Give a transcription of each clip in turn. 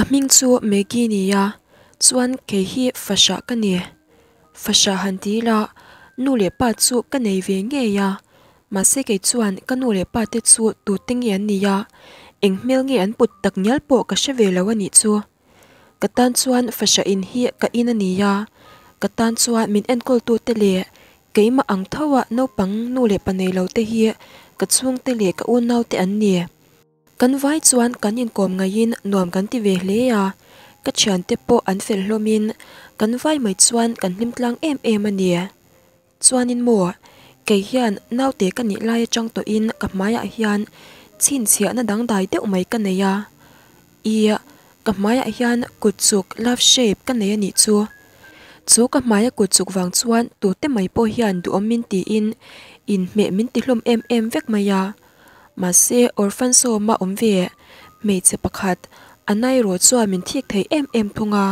kaming chu megi ni ya chuan ke fasha ka ni fasha han ti la ka nei nge ya ma se ke ka nu le pa tu ting yan ni ya eng mel nge tak nyal ka she ni chu ka tan chuan fasha in hi ka in ni ka tan chuan min en tu te le ke ma ang thawa no nei lo te hi ka chung te le ka un te an ni cần vai chuan kan in kom ngaiin nuam kan ti ve hle a ka thian te pawh an fel hlawmin cần vai mai chuan cần hlim tlang em em ania à chuanin maw kei hian naute ka nih lai atang to in ka hmaiah hian chin chiahna dang dai deuh mai ka nei a i ka hmaiah hian kut chuk love shape ka nei ani chu chu ka hmaiah kut chuk vàng chuan tu te mai pawh hian du om min ti in in mẹ min ti hlum em em vek mai a Maasai orfanso maa oom vee, mei ze pakad anaay roo tsuwa min theek thee em em tu nga.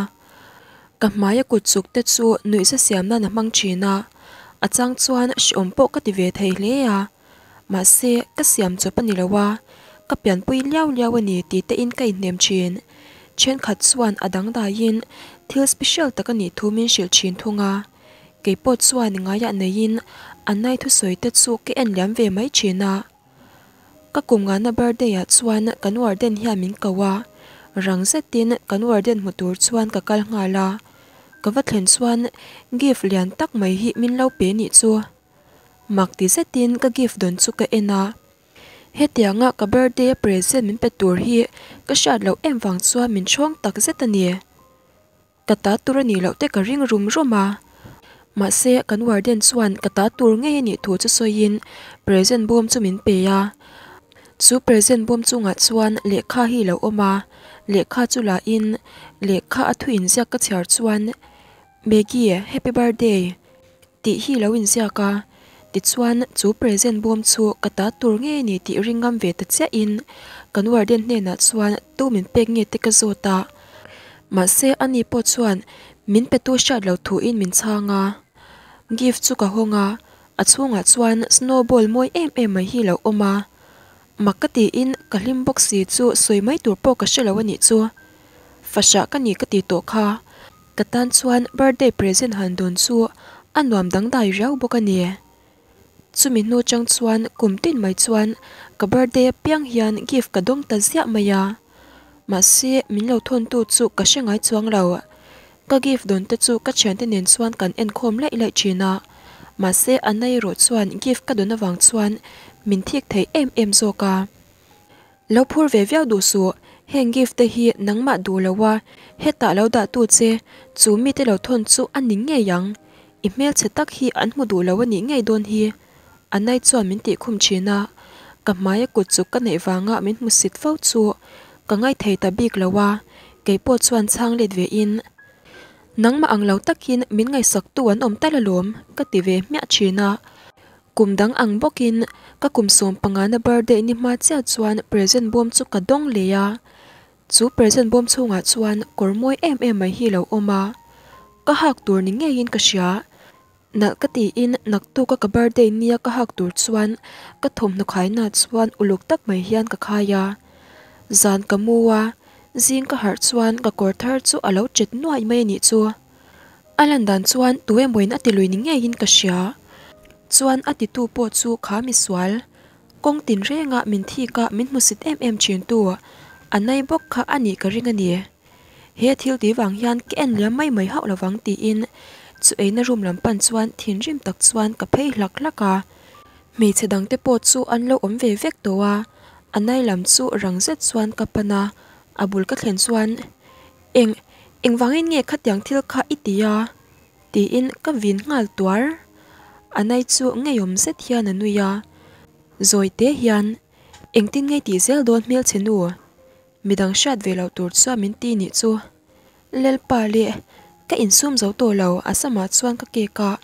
Kah maa ya ku tsuuk te tsuu nuisa siamna na mang chee na, a zang tsuwan shi oom pok kati vee thee lee ya. Maasai, ka siam tsu pa nila wa, ka pyan pui liao ka kumnga na birthday ya chuan kanwar den hi min kawa rang se tin kanwar den mutur chuan ka kal nga la ka va thlen chuan gift lian tak mai hi min lo pe ni chu mak ti se tin ka gift don chu ka ena he tia nga ka birthday present min pe tur hi ka shat lo em wang min chong tak se ni ta ta tur ni ring room ro ma se kanwar den chuan ka ta tur ni thu chu so yin present bom chu min pe ya Tsu present bom tsu nga chuan le kha hi lo oma le kha tsu la in le kha athu in sia ka chhar chuan megi happy birthday ti hi lo in sia ka ti chuan chu present bom chu kata tur nge ni ti ringam ve ta cha in kanwar den ne na chuan tu min pek nge te ka ma se ani po chuan min pe tu lau lo in min cha nga Ngif chu ka honga a chunga chuan snowball moi em em hi lo oma makati in kalim box si chu soi mai tur po ka shelaw ni chu fasha ka ni kati to kha katan chuan birthday present han don chu anwam dang dai rau bo ni chumi no chang chuan kumtin mai chuan ka birthday piang hian gift ka dong ta zia maya ma se min lo thon tu chu ka shengai chuang lawa ka gift don te chu ka chhen tin chuan kan en khom lai lai china ma se anai ro chuan gift ka don awang chuan mình thiết thấy em em zo cả lâu phur về veo đủ số hẹn gif tê hiện nắng mặt đủ lâu qua, hết tạ lâu đã tu xe, chú mi tê lâu thôn chú ăn nín nghe yang email sẽ tắc hi ăn mu đủ lâu nín nghe đôn hi anh nay chọn mình tị khum chế na cả máy của chú cái này vàng ngạ mình một xịt phao chú cả ngay thấy ta biết lâu qua, cái bộ chọn sang liệt về in nắng mà ăn lâu tắc hin mình ngày sắc tuấn ôm tay là lốm cái về mẹ chế na kum dang ang bokin ka kum som panga na birthday ni ma chia chuan present bom chu ka dong leya chu present bom chunga chuan kormoi em em mai hi lo oma ka hak tur ni ngei in ka sia na ka ti in nak tu ka ka birthday nia ka hak tur chuan ka thom na khai na chuan uluk tak mai hian ka khaya zan ka muwa zing ka har chuan ka kor thar chu alo chet nuai mai ni chu alan dan chuan tuwe moin ati lui ni ngei in ka sia chuan ati tu po chu kha mi sual kong tin renga min thi ka min musit em em chin tu anai bok kha ani ka ringa ni he thil ti wang hian ken lam mai mai hau lawang ti in chu eina room lam pan chuan thin rim tak chuan ka phei hlak laka me chedang te po chu an lo om ve vek to a anai lam chu rang zet chuan ka pana abul ka thlen chuan eng eng wangin nge khatyang thil kha itia ti in ka vin ngal tuar anh ấy chu ngay hôm sách hian anh nuôi à rồi té hiền anh tin ngay tỷ zel đôn miel chen nu mi đang sát về lão tuột xoa min ti ni chu lel pa le ka in sum zo to lo asama chuan ka ke ka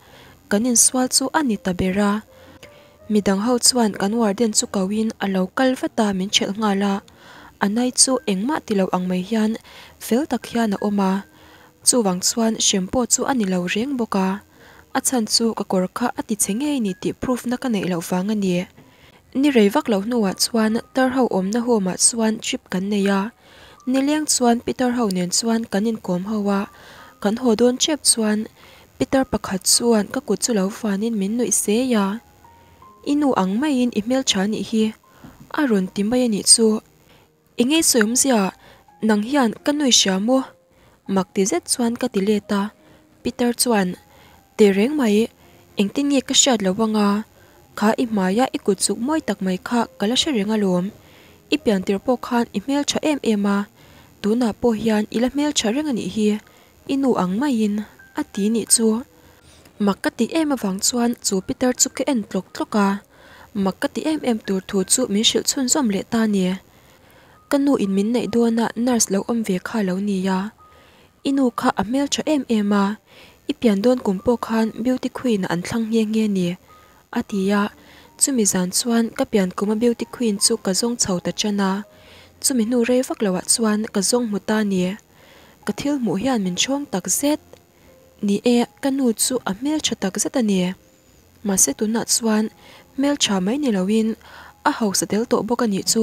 kan in anh chu ani ta bera mi dang ho chuan kan warden chu mình alo kal fata anh ấy nga la anai chu lâu tilo ang hiền hian fel hiền ở a oma chu wang chuan shampoo chu ani lo reng boka a chan chu ka kor kha ati chenge ni ti proof na ka nei lo wanga ni ni rei vak lo nuwa chuan tar ho om na homa chuan trip kan nei ya. ni liang chuan peter ho nen chuan kan in kom hoa kan ho don chep chuan peter pakhat chuan ka ku chu lo fanin min noi se ya inu ang mai in email chani hi aron timbai ani chu inge soyom zia nang hian kanoi sha mo makti zet chuan ka tileta peter chuan te reng mai eng tin nge ka shat lo wa nga kha i ma ya i ku chuk moi tak mai kha kala she renga lom i pian tir po khan i mel cha em ema tu na po hian i la mel cha renga ni hi i nu ang mai in a ti ni chu makati em awang chuan chu peter chu ke en tlok tloka makati em em tur thu chu mi shil chhun zom le ta ni kan nu in min nei do na nurse lo om ve kha lo ni ya inu kha amel cha em ema i pian don kum po khan beauty queen an thlang nge nge ni atiya chumi zan chuan ka pian kuma beauty queen chu ka zong chau ta chana chumi nu re vak lawa chuan ka zong muta ni ka thil mu hian min chong tak zet ni e ka nu chu a mel cha tak zet ani ma se tu na chuan mel cha mai ni lawin a house del to bokani chu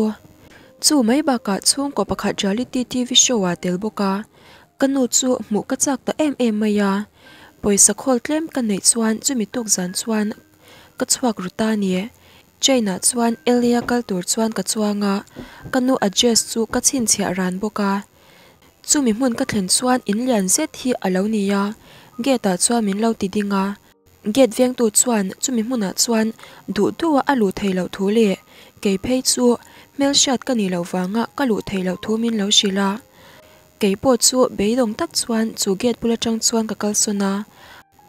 chu mai ba ka chung ko pakha reality tv show tel boka kanu chu mu ka em em maya poisa khol tlem ka nei chuan chu mi tuk zan chuan ka chuak ru ta kal tur chuan ka chuanga kanu adjust chu ka chin boka chu mun ka thlen chuan in lian se ni ya nge ta chuan min lo ti dinga get veng tu chuan mun du a lu mel shat nga ka lu min shila kei po chu be dong tak chuan chu get pula chang chuan ka kal suna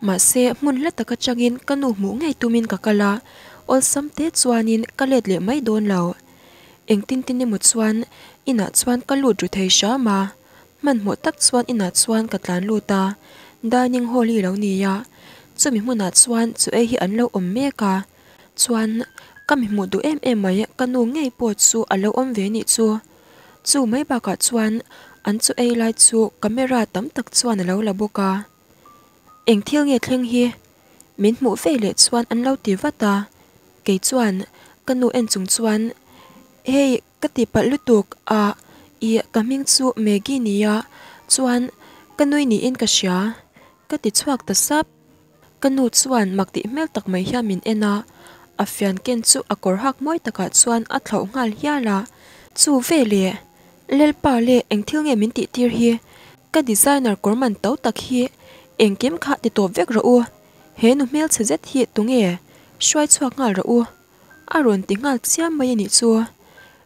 ma se mun la ta ka changin kanu mu ngai tumin ka kala ol sam te chuanin kalet le mai don lao eng tin tin ni mu chuan ina chuan ka lu ju thei sha ma man mo tak chuan ina chuan ka tlan lu ta holi lo ni ya chumi mu na chuan chu e an lo om me ka chuan kami mu du em em mai kanu ngai po chu alo om ve ni chu chu mai ba an chu ei lai à, chu camera tam tak chuan lo la boka eng thil nge thleng hi min mu ve le chuan an lo ti vata ke chuan kanu en chung chuan hei kati pal lutuk a i kaming chu megi nia chuan kanui ni in ka sia kati chuak ta sap kanu chuan makti mel tak mai hiam in ena a fian ken chu akor hak moi taka chuan a thlau ngal hiala chu về le lel pa le eng thương nge min tị tir hi các designer của mình tấu tạc hi eng kiếm kha ti tổ vek ro u he nu mel che zet hi tu nge shwai chuak ngal ro u a ron ti ngal chiam mai ni chu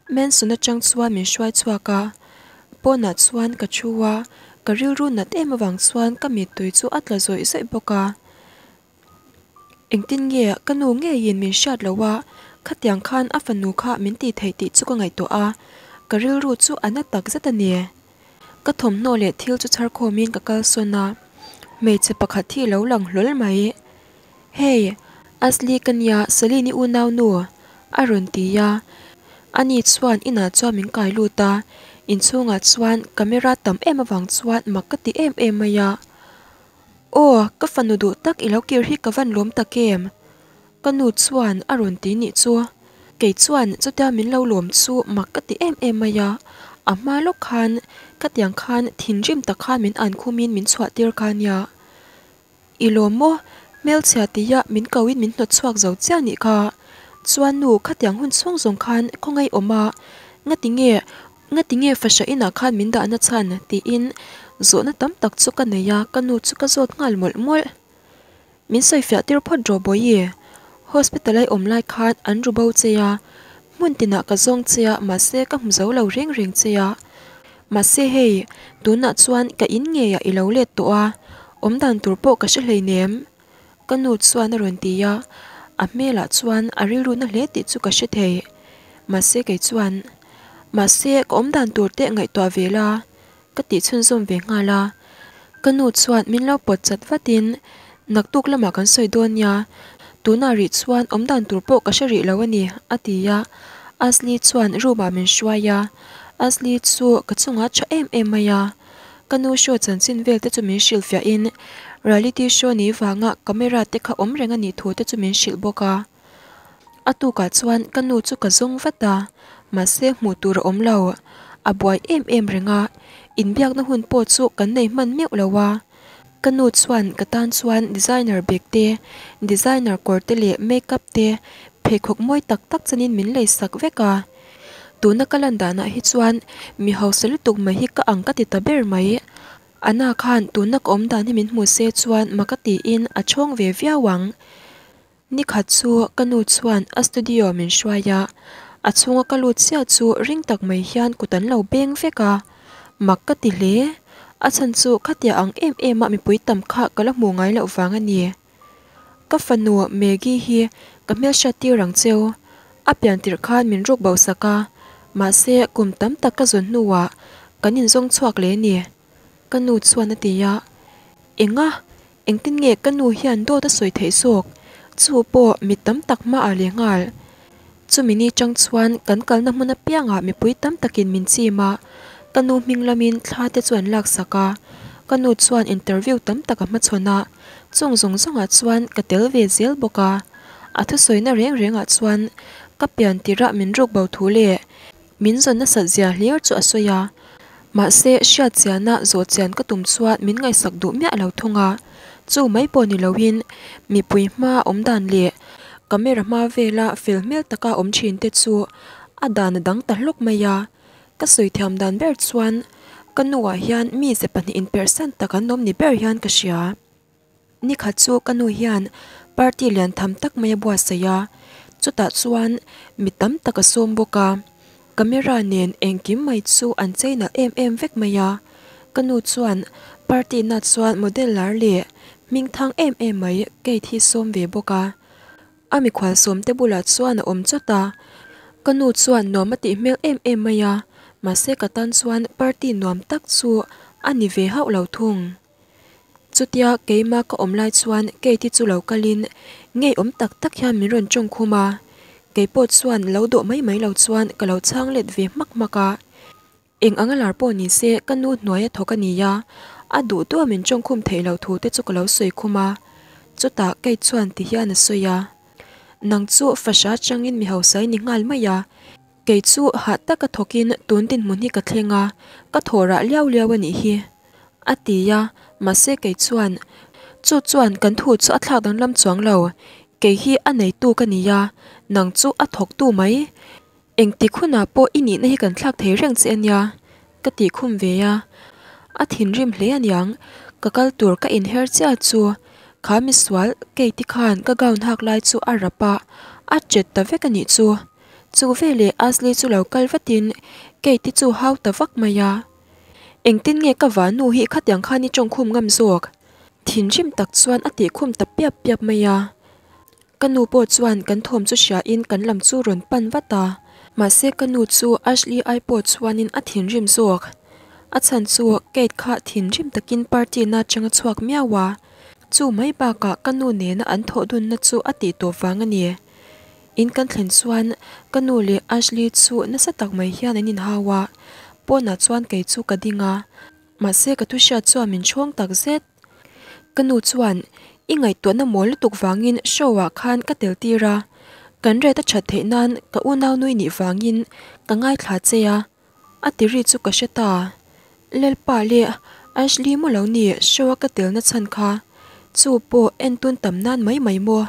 men suna chang chuwa min shwai chuaka pona chuan ka chuwa ka ril ru na te mawang chuan ka mi tui chu atla zoi zoi boka eng tin nge ka nu nge yin min shat lawa khatiang khan a fanu kha min ti thei ti chu ka ngày to a karil ru chu ana tak zata ni ka thom no le thil chu char kho min ka kal so na me che pakha thi lo lang lol mai hey asli kan ya salini u naw nu arun ti ya ani chuan ina chaw min kai lu ta in chunga chuan camera tam em awang chuan makati em em ya o ka tak ilo kir hi ka van lom kanu chuan arun ti cái chuan cho ta mình lâu lồm su mặc cái tí em em mà ya mà lúc khan cái tiếng khan thìn jim ta khan mình ăn khu mình mình xoa tiêu khan ya ilom mo mel chia tí ya mình cầu in mình nốt xoạc dấu chia nhị cả chuan nu cái tiếng hun xuống dòng khan không ngay ôm nghe tiếng nghe nghe tiếng nghe phát sợ in khan mình đã nhận chan tí in rồi nó tấm tắc chu cái này ya cái nụ chu cái ruột ngal mol mol mình xây phía tiêu phát rồi bồi ye hospital ai omlai khat an ru bo cheya mun tina ka zong cheya ma se ka hum zo riêng reng reng Mà xe se hei tuna chuan ka in nge ya ilo let to a om dan tur po ka shilhei nem ka nu chuan a ron ti ya a mela chuan a ril runa hle ti chu xe she thei ma se ke chuan ma se ka om dan tur te ngai to vela ka ti chun zom ve nga la mình lâu chuan min phát tin, nặc vatin là lama kan soi don nhá tuna ri chuan om dan tur pawh ka hre lo ani Atiya, asli chuan ruma min hruaia asli chu ka chunga tha em em maia kanu show chan chin vel te chu min shilfia in reality show ni wanga camera te kha om renga ni thu te chu min shil boka atu ka chuan kanu chu ka zong vata ma se hmu tur om lo a buai em em renga in biak na hun po chu kan nei man meuh lowa kanu chuan katan chuan designer bag te designer kawr te leh makeup te pheikhawk mawi tak tak chanin min lei sak veka tuna kalan dana hi chuan mi ho sel tuk mai hi ka ang ka ti ta ber mai ana khan tuna ka om dan hi min hmu se chuan makati in a à chhong ve viawang ni khat chu kanu chuan a à studio min shwaya a à chunga kalu chia chu ring tak mai hian kutan lo beng veka makati le atsantsu kathya aang eem eem maa mi pui tam kaa ka lak muu ngaay lau faa ngaa niyaa. Ka faa nua meegi hii ka meel shaatio rang tseo apyaan tir kaaan min roog bawa saa ka maa se kum tam tak ka zon nuwaa ka zong tsuaak lea niyaa. Ka nuu tsuan na tiyaa. E ngaa, engkin ngaa ka nuu hiyan doota sooy thay soog po mi tam tak maa a lia ngaal. Tsuu mi nii chan kan kal na muu na piyaa mi pui tam takin min chi maa. kanu ming lamin thla te chuan lak saka kanu chuan interview tam taka ma chona chung zong zong chuan ka tel ve zel boka a thu soina reng reng a chuan ka pian tira min ruk bau thu le min zon na sa zia hlir chu asoya ma se shat zia na zo chen ka tum chuat min ngai sak du mya lo thunga chu mai po ni lohin mi pui ma om dan le camera ma vela filmel taka om chin te chu adan dang ta lok maya ka sui thiam dan ber chuan ka nuwa hian mi se pan in percent ta kan nom ni ber hian ka shia ni kha chu ka nu hian party lian tham tak mai bua sa ya chu ta chuan mi tam ta ka som bo ka camera nen eng kim mai chu an chei na em em vek mai ya ka nu chuan party na chuan model lar le ming thang em em mai ke thi som ve bo ami khwal som te bula chuan om chota ka nu no mati mel em em ya mà sẽ cả tan xuan party nuam tắc chu anh ni về hậu lầu thùng chutia kế mà có ôm lai xuan cái thì chu lầu kalin nghe ôm tắc tắc hian mi ron trong khu mà cái bột xuan lầu độ mấy mấy lầu xuan cả lầu trang lệt về mắc mắc cả à. eng anga lar po ni se kanu noya thokani ya adu tu amin chong khum thelo thu te chu kalo soi khuma chuta kai chuan ti hian soya à. nang chu fasha changin mi ho sai ni ngal maya à. kei chu ha ta ka thokin tun din mun hi ka thlenga ka thora liao liao ani hi atiya ma se kei chuan chu chuan kan thu chu a thlak dang lam chuang lau, kei hi anei tu ka ni ya nang chu a thok tu mai eng ti khuna po ini na hi kan thlak the reng chen ya ka ti khum ve ya a thin rim hle an yang ka kal tur ka in her cha chu kha mi swal kei ti ka gaun hak lai chu arapa a jet ta ve ka ni chu chu ve le asli chu lo kalvatin ke ti chu hau ta vak maya eng tin nge ka wan nu hi khat yang khani chong khum ngam zok thin chim tak chuan ati khum ta pyap pyap maya kanu po chuan kan thom chu sha in kan lam chu ron pan wata ma se kanu chu asli ai po chuan in athin rim zok a chan chu ke kha thin rim takin party na changa chuak miawa chu mai ba ka kanu ne na an tho dun na chu ati to wang ani in kan thlen chuan kanu le ashley chu na sa tak mai hian an in hawa pawna chuan kei chu ka dinga ma se ka tu sha chu min chuang tak zet kanu chuan ingai tuan na mol tuk wangin showa ah khan ka tel tira kan re ta chat the nan ka unaw nui ni wangin ka ngai thla cheya atiri chu ka sheta lelpa le ashley mo lo ni showa ah ka tel na chan kha chu po en tun tam nan mai mai mo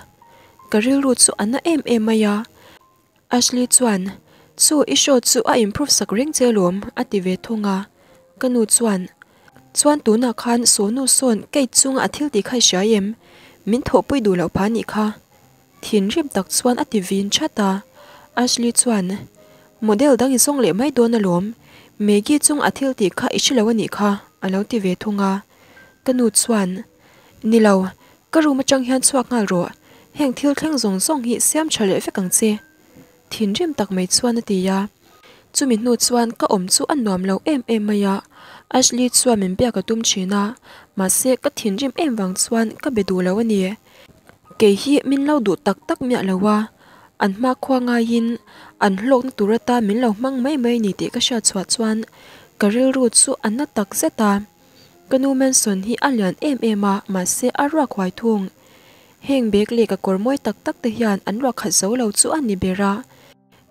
garilrutsu ana em em aya ashli chuan chu isho chu a improve sak ring chelom ati ve thonga kanu chuan chuan tu na khan so nu son ke chung a thil ti khai sha yem min tho pui du lo pha ni kha thin rim tak chuan ati vin chata ashli chuan model dang i song le mai don na lom me gi chung a thil ti kha i chi lo ni kha a ti ve thonga kanu chuan nilaw karu ma chang hian chuak ngal ro hàng heng thil thang zong zong hi siam chale fe kang che thin rem tak mai chuan ti ya chumi nu chuan có om chú ăn nuam lo em em mai ya Ashley chuan min pia ka tum china mà xe ka thin rem em wang chuan ka be du lo ani ke hi min lo du tak tak mya wa, an ma khwa nga yin an hlok ra ta min lo mang mai mai ni te ka sha chwa chuan karil ru chu an na tak zeta kanu men son hi alian em em ma mà xe a ra khwai thung heng bek le các kor moi tak tak te hian an ruak hạt zo lâu chu an ni bera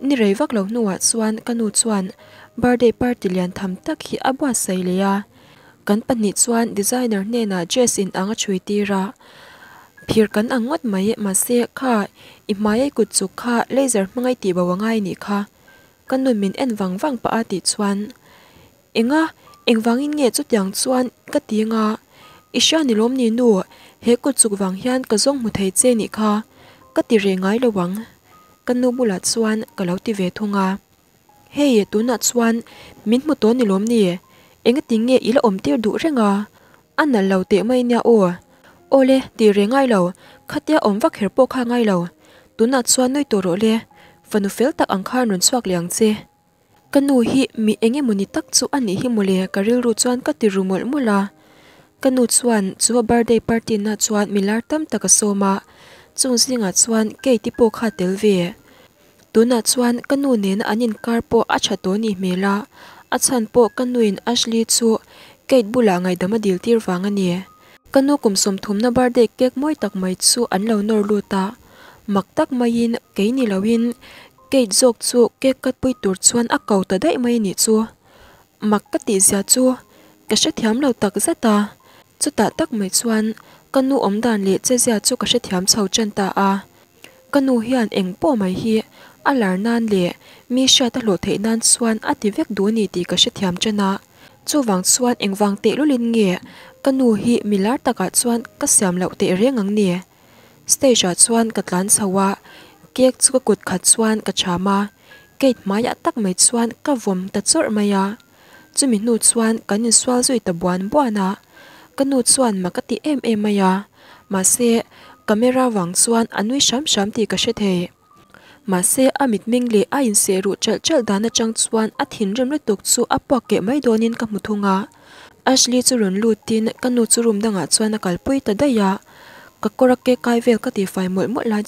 ni rei vak lo nuwa chuan kanu chuan birthday party lian tham tak hi abwa sei le ya kan pahnih chuan designer ne na dress in anga chui ti ra phir kan angot mai ma se kha i mai ku chu kha laser hmangai ti bawangai ni kha kan nun min en wang wang pa ati chuan enga engwangin nge chu tiang chuan ka ti nga isha ni lôm ni nu he ko chuk wang hian ka zong mu thei che ni kha ka ti re ngai lo wang ka nu bula chuan ka lo ti ve thunga he ye tu na chuan min mu to ni nghệ ý là ting tiêu ila om tir du renga an tiệm lo te mai ô lê ole ti re ngai lo khatia om vak her po kha ngai lo tu na chuan noi to ro le vanu fel tak ang khan run suak liang che kanu hi mi enge muni tak chu ani hi mole karil ru chuan ka ti rumol mula kanu chuan chu birthday party na chuan milar tam taka soma chung zinga chuan ke tipo kha tel ve tuna chuan kanu nen anin karpo a cha to ni mela a chan po kanuin ashli chu kate bula ngai dama dil tir wang ani kanu kum som na birthday cake moi tak mai chu nor lu mak tak mai in ke ni lawin kate jok tur chuan a kau ta dai mak ka ti zia chu ka chu ta tak mai chuan omdan le che zia chu ka thiam chho chen ta eng po mai hi alar nan le mi sha ta nan chuan a vek du ni ti chana chu wang chuan eng wang te lu lin hi milar sawa zui buana kanu chuan makati em em maya ma se camera wang chuan anui sham sham ti ka she the ma se amit ming le a in se ru chal chal dana chang chuan a thin rem le tok chu a pa ke mai donin ka muthunga ashli chu run lu tin kanu chu rum danga chuan a kalpui ta da ya ka korak ke kai vel ka ti fai mol mol lai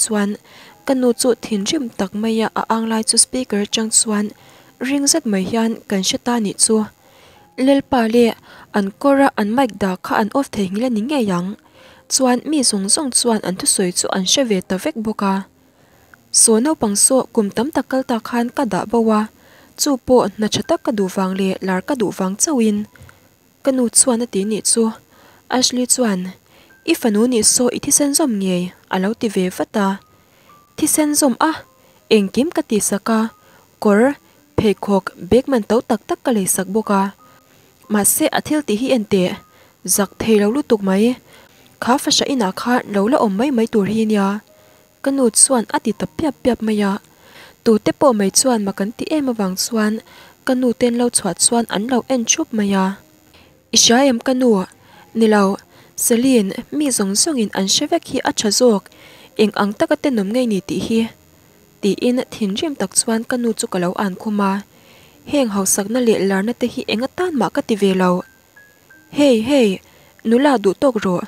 tak maya a ang lai speaker chang chuan ring zat mai hian kan sha ta lel pa le an kora an mike da kha an off thei ngila ning nge yang chuan mi sung sung chuan an thu soi chu an shave ta vek boka so no pang so kum tam takal ta khan ka da bawa chu po na chata ka du wang le lar ka du wang chawin kanu chuan ati ni chu ashley chuan ifanu ni so ithi sen zom nge alo ti ve fata thi sen zom a engkim ka ti saka kor pheikhok bekman to tak tak ka le sak boka mà sẽ ở thiêu tí hi en tệ giặc thầy lâu lúc tục mấy khá phải sợ ina khá lâu là ôm mấy mấy tuổi hi nha cái nụ xuân à tí tập biệp biệp mấy ya tù tiếp bộ mấy xuân mà cần tí em mà vàng xuân cái nụ tên lâu chuột xuân ăn lâu ăn chụp mấy ít isha em cái nụ nè lâu Selin mi giống giống in ăn xe vek khi à chả ruột in ăn tắc cái tên nấm ngay nỉ tí hi tí in thìn riêng tắc xuân cái nụ chụp cái lâu ăn khô mà hẹn học sắc nó lệ là nó tới hi anh tan mà cái tivi lâu hey hey nú là đủ tốt rồi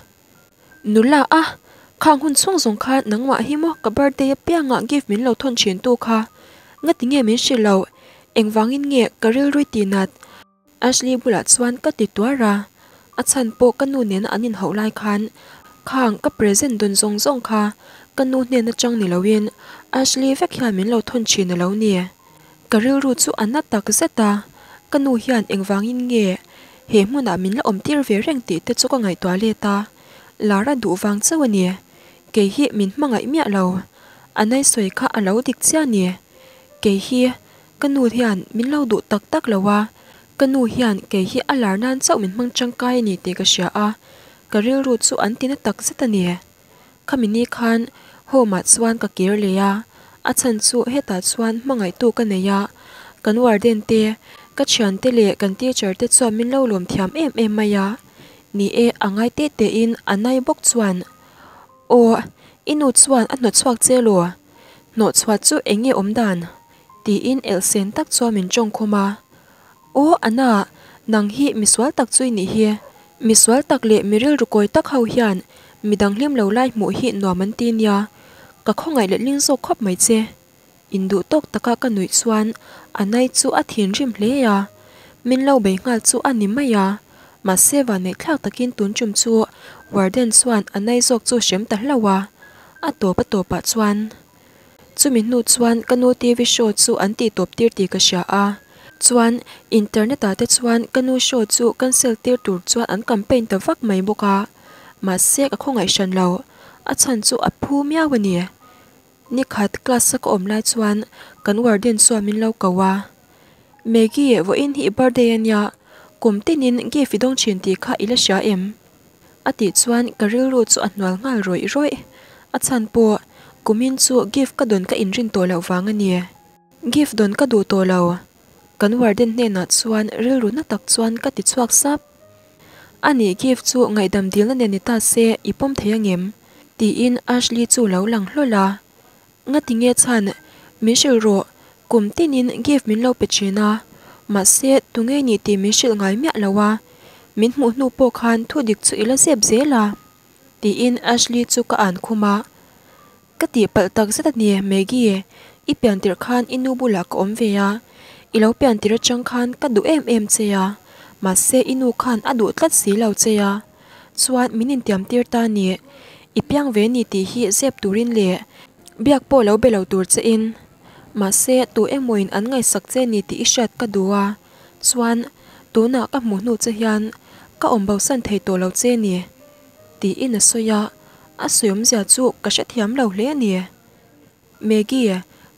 nú là à khang hun xuống dùng kha nắng ngoại hi mò cả birthday bia ngã give mình lâu thôn chiến tu kha ngất tiếng nghe mình xì lâu anh vắng in nghe cả rêu rui tiền nạt Ashley bu lát xoan cái tì tua ra à chan bộ cái nụ nén anh nhìn hậu lại khan khang cái present đun dùng dùng kha cái nụ nén nó trong nỉ lâu yên Ashley phát hiện mình lâu thôn chiến nỉ lâu nè cả su nát tắc karil ru chu anna tak zeta kanu hian engwangin nge he hmuna min la omtir ve reng ti te chuka ngai twa le ta ra đủ lara du wang chawani ke hi min mangai lâu, alo anai soi cái alo dik chiani hiền mình lâu đủ tắc tắc du tak tak lawa hiền cái ke hi alar nan chau mình mang trăng changkai ni tiếc ka sha cả karil ru su an tin mình đi khăn khamini khan xoan cả ka kir à a chan chu heta chuan mangai tu ka neya kan warden te ka thian te le kan teacher te chuan min lo lom thiam em em maya ni e angai te te in anai bok chuan o inu chuan a no chuak che lo no chuat chu enge om dan ti in el sen tak chuan min chong khoma o ana nang hi mi miswal tak chui ni hi miswal tak le miril rukoi tak hau hian midang hlim lo lai mu hi nuam an tin ya ka kho ngai le ling zo khop mai che indu tok taka ka nui chuan anai chu a thin rim le ya min lo be ngal chu ani mai ya ma se wa ne thak takin tun chum chu warden swan anai zok chu shem ta hlawa a to pa to pa chuan chu min nu chuan ka no tv show chu an ti top tir ti ka sha a chuan internet a te chuan ka show chu cancel tir tur chuan an campaign ta vak mai boka ma se ka kho shan lo a chan chu a phu mia wani e. Nikhat khat classic omlai chuan kan warden so lo kawa megi vo in hi birthday an ya kum tinin ge fidong chin ti kha ila sha em ati chuan karil ru chu anwal ngal roi roi a chan po kumin chu gift ka don ka in rin to lo wang ani gift don ka du to lo kan warden ne na chuan ril ru na tak chuan ka ti chuak sap ani gift chu ngai dam dil na ne ta se ipom theyangem ti in ashli chu lo lang hlo la nga tinge chan michel ro kum tinin give min lo pechina ma se tunge ni ti michel ngai mya lawa min mu nu po khan thu dik chu ila sep zela ti in ashley chu ka an khuma ka ti pal tak sa ta ni megi i pian tir khan inu bula ka om veya ilo pian tir chang khan ka du em em cheya ma se inu khan adu tlat si lo cheya chuan minin tiam tir ta ni ipiang ve ni ti hi zep turin le biak po lo belo tur che in ma se tu engmoin an ngai sak che ni ti ishat ka duwa chuan tu na ka mu nu che hian ka om bo san thei to lo che ni ti in a soya a suyom zia chu ka sha thiam lo hle ni megi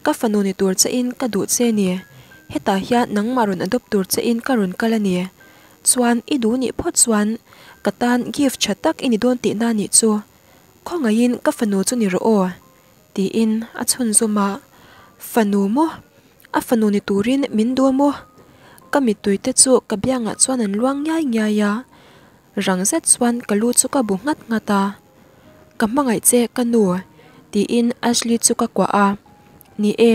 ka fanu ni tur che in ka du che ni heta hian nang marun adop tur che in karun kala ni chuan i du ni phot chuan katan gift chatak ini don ti na ni chu kho ngain ka fanu chu ni ro o ti in a chun zo ma fanu mo a fanu ni turin min do mo kami tui te chu ka bia nga chuan an luang yai nya ya rang set chuan ka lu chu ka bu ngat nga ta ka ma ngai che ka nu ti in asli chu ka kwa a ni e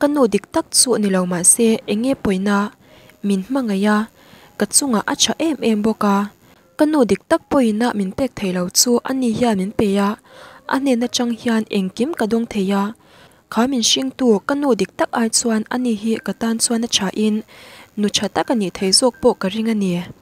ka nu dik tak chu ni lo ma se enge poina min ma nga ya ka chu nga a cha em em bo ka ka nu dik tak poina min pek thailo chu ani ya min pe ya ānne nā chāng ka dik tak in, tak ka ringa